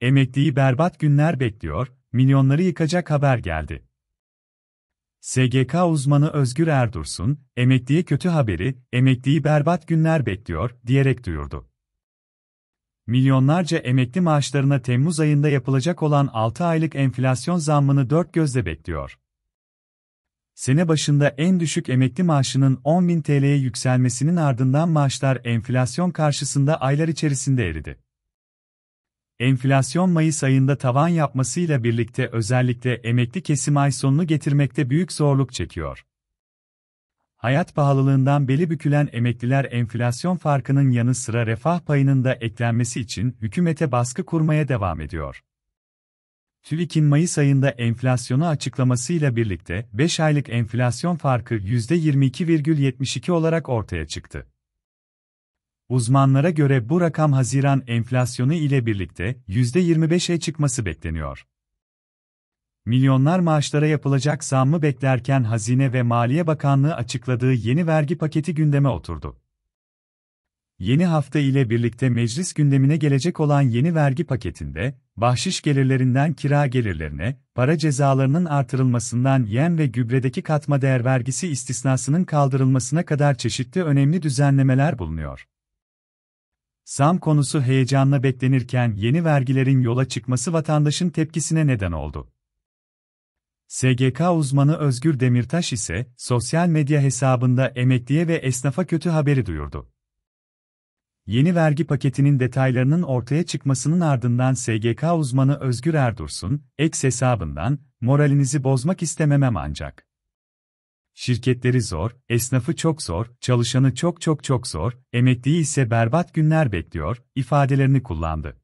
Emekliyi berbat günler bekliyor, milyonları yıkacak haber geldi. SGK uzmanı Özgür Erdursun, emekliye kötü haberi, emekliyi berbat günler bekliyor, diyerek duyurdu. Milyonlarca emekli maaşlarına Temmuz ayında yapılacak olan 6 aylık enflasyon zammını dört gözle bekliyor. Sene başında en düşük emekli maaşının 10.000 TL'ye yükselmesinin ardından maaşlar enflasyon karşısında aylar içerisinde eridi enflasyon Mayıs ayında tavan yapmasıyla birlikte özellikle emekli kesim ay sonunu getirmekte büyük zorluk çekiyor. Hayat pahalılığından beli bükülen emekliler enflasyon farkının yanı sıra refah payının da eklenmesi için hükümete baskı kurmaya devam ediyor. TÜİK'in Mayıs ayında enflasyonu açıklamasıyla birlikte 5 aylık enflasyon farkı %22,72 olarak ortaya çıktı. Uzmanlara göre bu rakam Haziran enflasyonu ile birlikte %25'e çıkması bekleniyor. Milyonlar maaşlara yapılacak zammı beklerken Hazine ve Maliye Bakanlığı açıkladığı yeni vergi paketi gündeme oturdu. Yeni hafta ile birlikte meclis gündemine gelecek olan yeni vergi paketinde, bahşiş gelirlerinden kira gelirlerine, para cezalarının artırılmasından yem ve gübredeki katma değer vergisi istisnasının kaldırılmasına kadar çeşitli önemli düzenlemeler bulunuyor. Zam konusu heyecanla beklenirken yeni vergilerin yola çıkması vatandaşın tepkisine neden oldu. SGK uzmanı Özgür Demirtaş ise sosyal medya hesabında emekliye ve esnafa kötü haberi duyurdu. Yeni vergi paketinin detaylarının ortaya çıkmasının ardından SGK uzmanı Özgür Erdursun, ex hesabından, moralinizi bozmak istememem ancak. Şirketleri zor, esnafı çok zor, çalışanı çok çok çok zor, emekliyi ise berbat günler bekliyor, ifadelerini kullandı.